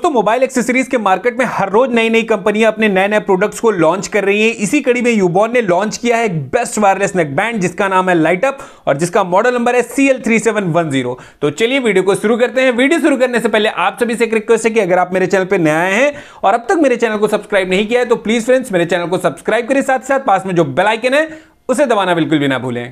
दोस्तों mobile accessories के market में हर रोज नई नई कंपनियां अपने नए नए प्रोडक्ट्स को लॉन्च कर रही हैं इसी कड़ी में यूबॉन ने लॉन्च किया है एक बेस्ट वायरलेस नेक बैंड जिसका नाम है लाइटअप और जिसका मॉडल नंबर है सी तो चलिए वीडियो को शुरू करते हैं वीडियो शुरू करने से पहले आप सभी से एक रिक्वेस्ट है कि अगर आप मेरे चैनल पर नए आए हैं और अब तक मेरे चैनल को सब्सक्राइब नहीं किया है तो प्लीज फ्रेंड्स मेरे चैनल को सब्सक्राइब करें साथ साथ पास में जो बेलाइकन है उसे दबाना बिल्कुल भी ना भूलें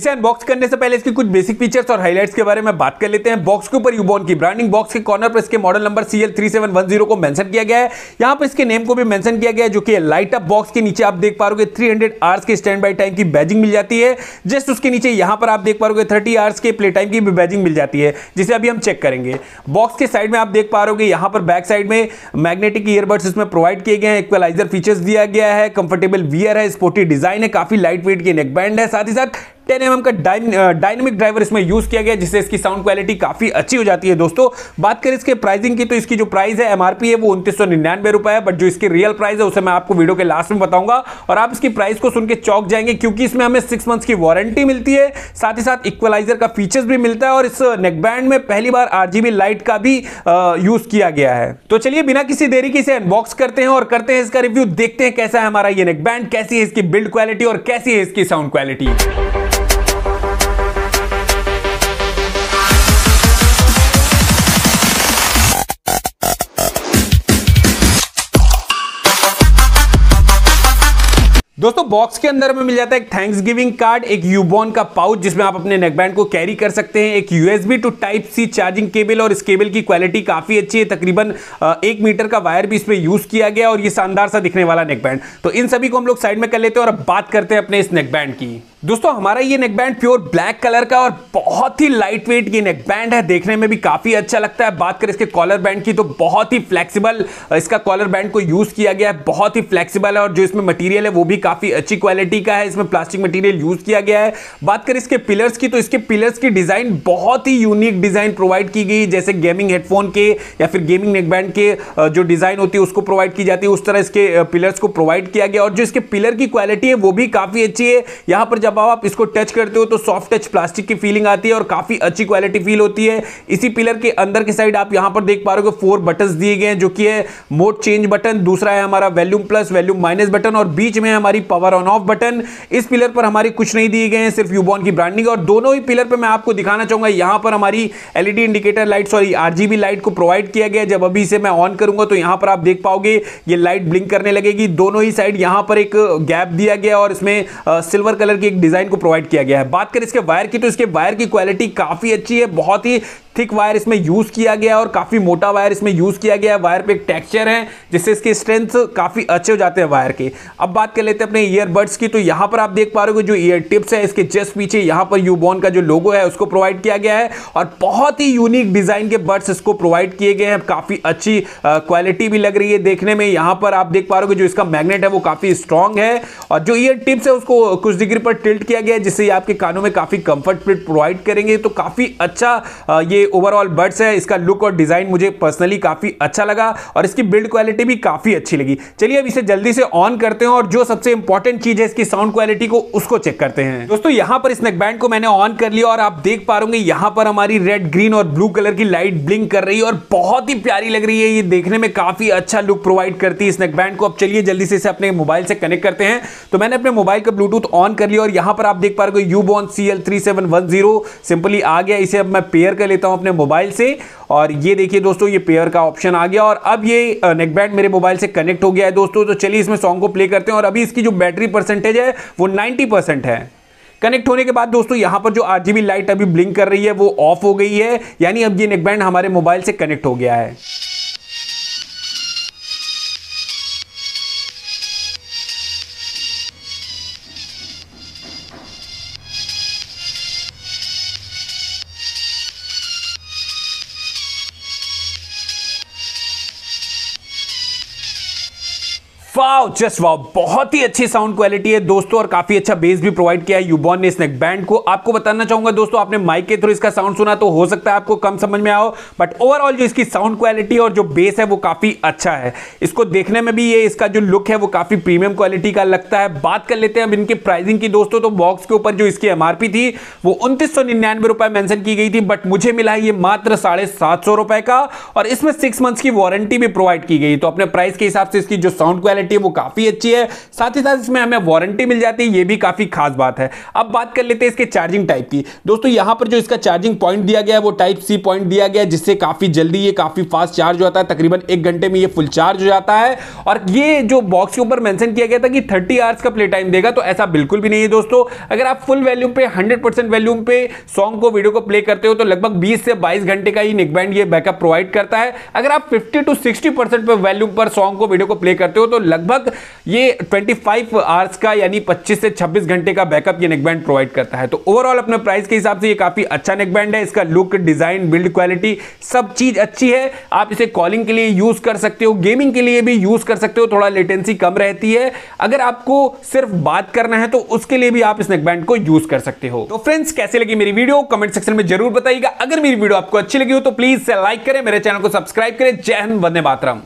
इसे अनबॉक्स करने से पहले इसके कुछ बेसिक फीचर्स और हाइलाइट्स के बारे में बात कर लेते हैं बॉक्स के ऊपर यूबॉन की ब्रांडिंग बॉक्स के कॉर्नर पर इसके model number C L three seven one zero को मेंशन किया गया है यहाँ पर इसके नेम को भी मेंशन किया गया है जो कि लाइट अप बॉक्स के नीचे आप देख पा रहे थ्री हंड्रेड आर्स के स्टैंड बाई टाइम की बैजिंग मिल जाती है जस्ट उसके नीचे यहाँ पर आप देख पा रहे थर्टी आर्स के प्ले टाइम की भी बैजिंग मिल जाती है जिसे अभी हम चेक करेंगे बॉक्स के साइड में आप देख पा रहे यहाँ पर बैक साइड में मैग्नेटिक ईयरबड्स इसमें प्रोवाइड किए गए हैं इक्वलाइजर फीचर्स दिया गया है कंफर्टेबल वियर है स्पोर्टी डिजाइन है काफी लाइट वेट की नेकबैंड है साथ ही साथ टेन एम का डायनेमिक ड्राइवर इसमें यूज़ किया गया जिससे इसकी साउंड क्वालिटी काफ़ी अच्छी हो जाती है दोस्तों बात करें इसके प्राइसिंग की तो इसकी जो प्राइस है एमआरपी है वो निन्यानवे रुपए है बट जो इसकी रियल प्राइस है उसे मैं आपको वीडियो के लास्ट में बताऊंगा और आप इसकी प्राइस को सुनकर चौक जाएंगे क्योंकि इसमें हमें सिक्स मंथ्स की वारंटी मिलती है साथ ही साथ इक्वलाइजर का फीचर्स भी मिलता है और इस नेकबैंड में पहली बार आर लाइट का भी यूज़ किया गया है तो चलिए बिना किसी देरी के इसे अनबॉक्स करते हैं और करते हैं इसका रिव्यू देखते हैं कैसा है हमारा ये नेकबैंड कैसी है इसकी बिल्ड क्वालिटी और कैसी है इसकी साउंड क्वालिटी दोस्तों बॉक्स के अंदर हमें मिल जाता है एक थैंक्स गिविंग कार्ड एक यूबॉन का पाउच जिसमें आप अपने नेकबैंड को कैरी कर सकते हैं एक USB to type C charging cable और इस केबल की क्वालिटी काफ़ी अच्छी है तकरीबन एक मीटर का वायर भी इसमें यूज़ किया गया और ये शानदार सा दिखने वाला नेकबैंड तो इन सभी को हम लोग साइड में कर लेते हैं और अब बात करते हैं अपने इस नेकबैंड की दोस्तों हमारा ये नेकबैंड प्योर ब्लैक कलर का और बहुत ही लाइट वेट ये नेकबैंड है देखने में भी काफ़ी अच्छा लगता है बात करें इसके कॉलर बैंड की तो बहुत ही फ्लेक्सिबल इसका कॉलर बैंड को यूज़ किया गया है बहुत ही फ्लेक्सिबल है और जो इसमें मटेरियल है वो भी काफ़ी अच्छी क्वालिटी का है इसमें प्लास्टिक मटीरियल यूज़ किया गया है बात करें इसके पिलर्स की तो इसके पिलर्स की डिज़ाइन बहुत ही यूनिक डिज़ाइन प्रोवाइड की गई जैसे गेमिंग हेडफोन के या फिर गेमिंग नेकबैंड के जो डिज़ाइन होती है उसको प्रोवाइड की जाती है उस तरह इसके पिलर्स को प्रोवाइड किया गया और जो इसके पिलर की क्वालिटी है वो भी काफ़ी अच्छी है यहाँ पर जब आप इसको टच करते हो तो सॉफ्ट टच प्लास्टिक की फीलिंग आती है और काफ़ी अच्छी क्वालिटी फील होती है इसी पिलर के अंदर की साइड आप यहां पर देख पा रहे हो फोर बटन दिए गए हैं जो कि है मोड चेंज बटन दूसरा है हमारा volume plus volume minus button और बीच में हमारी पावर ऑन ऑफ बटन इस पिलर पर हमारी कुछ नहीं दिए गए हैं सिर्फ यूबॉन की ब्रांडिंग और दोनों ही पिलर पर मैं आपको दिखाना चाहूंगा यहां पर हमारी LED indicator light sorry RGB light को प्रोवाइड किया गया जब अभी इसे मैं ऑन करूंगा तो यहां पर आप देख पाओगे ये लाइट ब्लिंक करने लगेगी दोनों ही साइड यहां पर एक गैप दिया गया और इसमें सिल्वर कलर की एक डिजाइन को प्रोवाइड किया गया है बात करें इसके वायर की तो इसके वायर की क्वालिटी काफी अच्छी है बहुत ही थिक वायर इसमें यूज़ किया गया और काफ़ी मोटा वायर इसमें यूज़ किया गया है वायर पे एक टेक्सचर है जिससे इसकी स्ट्रेंथ काफ़ी अच्छे हो जाते हैं वायर के अब बात कर लेते हैं अपने ईयरबड्स की तो यहां पर आप देख पा रहे हो जो ईयर टिप्स है इसके जस्ट पीछे यहां पर यूबॉन का जो लोगो है उसको प्रोवाइड किया गया है और बहुत ही यूनिक डिज़ाइन के बड्स इसको प्रोवाइड किए गए हैं काफ़ी अच्छी क्वालिटी भी लग रही है देखने में यहां पर आप देख पा रहे हो जो इसका मैग्नेट है वो काफ़ी स्ट्रांग है और जो ईयर टिप्स है उसको कुछ डिग्री पर टिल्ट किया गया है जिससे आपके कानों में काफ़ी कंफर्ट प्रोवाइड करेंगे तो काफ़ी अच्छा ये ओवरऑल बर्ड्स है इसका लुक और डिज़ाइन मुझे पर्सनली काफ़ी अच्छा लगा और इसकी बिल्ड क्वालिटी भी काफ़ी अच्छी लगी चलिए अब इसे जल्दी से ऑन करते हैं और जो सबसे इंपॉर्टेंट चीज़ है इसकी साउंड क्वालिटी को उसको चेक करते हैं दोस्तों यहां पर स्नैक बैंड को मैंने ऑन कर लिया और आप देख पा रहे यहां पर हमारी रेड ग्रीन और ब्लू कलर की लाइट ब्लिंक कर रही है और बहुत ही प्यारी लग रही है ये देखने में काफ़ी अच्छा लुक प्रोवाइड करती है स्नैक बैंड को अब चलिए जल्दी से इसे अपने मोबाइल से कनेक्ट करते हैं तो मैंने अपने मोबाइल का ब्लूटूथ ऑन कर लिया और यहां पर आप देख पा रहे हो Ubon C L three seven one zero simply आ गया इसे अब मैं पेयर कर लेता हूँ हूं अपने मोबाइल से और ये देखिए दोस्तों ये पेयर का ऑप्शन आ गया और अब ये नेकबैंड मेरे मोबाइल से कनेक्ट हो गया है दोस्तों तो चलिए इसमें सॉन्ग को प्ले करते हैं और अभी इसकी जो बैटरी परसेंटेज है वो नाइन्टी है कनेक्ट होने के बाद दोस्तों यहां पर जो आरजीबी लाइट अभी ब्लिंक कर रही है वो ऑफ हो गई है यानी अब ये नेकबैंड हमारे मोबाइल से कनेक्ट हो गया है वाओ जस्ट वाओ बहुत ही अच्छी साउंड क्वालिटी है दोस्तों और काफी अच्छा बेस भी प्रोवाइड किया है यूबॉन ने स्नैक बैंड को आपको बताना चाहूंगा दोस्तों आपने माइक के थ्रू इसका साउंड सुना तो हो सकता है आपको कम समझ में आओ बट ओवरऑल जो इसकी साउंड क्वालिटी और जो बेस है वो काफी अच्छा है इसको देखने में भी ये इसका जो लुक है वो काफी प्रीमियम क्वालिटी का लगता है बात कर लेते हैं अब इनकी प्राइसिंग की दोस्तों तो बॉक्स के ऊपर जो इसकी एमआरपी थी वो उन्तीस सौ निन्यानवे रुपए की गई थी बट मुझे मिला ये मात्र साढ़े सात सौ रुपए का और इसमें सिक्स मंथ्स की वारंटी भी प्रोवाइड की गई तो अपने प्राइस के हिसाब से इसकी जो साउंड क्वालिटी क्वालिटी है वो काफ़ी अच्छी है साथ ही साथ इसमें हमें वारंटी मिल जाती है ये भी काफ़ी खास बात है अब बात कर लेते हैं इसके चार्जिंग टाइप की दोस्तों यहां पर जो इसका चार्जिंग पॉइंट दिया गया है वो टाइप सी पॉइंट दिया गया है जिससे काफ़ी जल्दी ये काफ़ी फास्ट चार्ज होता है तकरीबन एक घंटे में ये फुल चार्ज हो जाता है और ये जो बॉक्स के ऊपर मैंशन किया गया था कि थर्टी आवर्स का प्ले टाइम देगा तो ऐसा बिल्कुल भी नहीं है दोस्तों अगर आप फुल वैल्यूम पे हंड्रेड परसेंट वैल्यूम पे सॉन्ग को वीडियो को प्ले करते हो तो लगभग बीस से बाईस घंटे का ही निकबैंड ये बैकअप प्रोवाइड करता है अगर आप fifty to sixty percent volume पर सॉन्ग को वीडियो को प्ले करते हो तो लगभग ये 25 फाइव आवर्स का यानी 25 से 26 घंटे का बैकअप ये नेकबैंड प्रोवाइड करता है तो ओवरऑल अपने प्राइस के हिसाब से ये काफ़ी अच्छा नेकबैंड है इसका लुक डिज़ाइन बिल्ड क्वालिटी सब चीज़ अच्छी है आप इसे कॉलिंग के लिए यूज़ कर सकते हो गेमिंग के लिए भी यूज़ कर सकते हो थोड़ा लेटेंसी कम रहती है अगर आपको सिर्फ बात करना है तो उसके लिए भी आप इस नेकबैंड को यूज़ कर सकते हो तो फ्रेंड्स कैसे लगी मेरी वीडियो कमेंट सेक्शन में जरूर बताइएगा अगर मेरी वीडियो आपको अच्छी लगी हो तो प्लीज़ लाइक करें मेरे चैनल को सब्सक्राइब करें जय हिंद वंदे मातरम